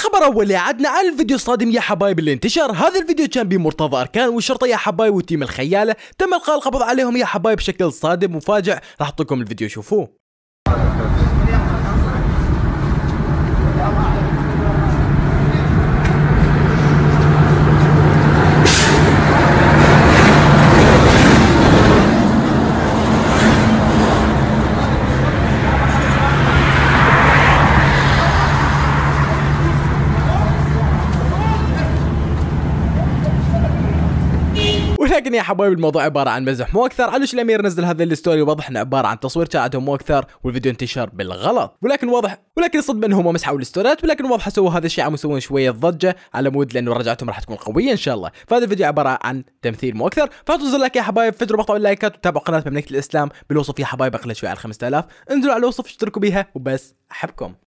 خبر اول عدنا عن الفيديو الصادم يا حبايب اللي انتشر هذا الفيديو كان بمرتضى اركان والشرطه يا حبايب وتيم الخياله تم القاء القبض عليهم يا حبايب بشكل صادم وفاجع راح اعطيكم الفيديو شوفوه ولكن يا حبايب الموضوع عباره عن مزح مو اكثر علش الامير نزل هذا الستوري واضح انه عباره عن تصوير شاعتهم مو اكثر والفيديو انتشر بالغلط ولكن واضح ولكن صدق انهم مسحوا الستوريات ولكن واضح سووا هذا الشيء عم يسوون شويه ضجه على مود لانه رجعتهم راح تكون قويه ان شاء الله فهذا الفيديو عباره عن تمثيل مو اكثر فاعطوا زر لايك يا حبايب فجروا مقطع اللايكات وتابعوا قناه مملكه الاسلام بالوصف يا حبايب اقل شوي على 5000 انزلوا على الوصف اشتركوا بيها وبس احبكم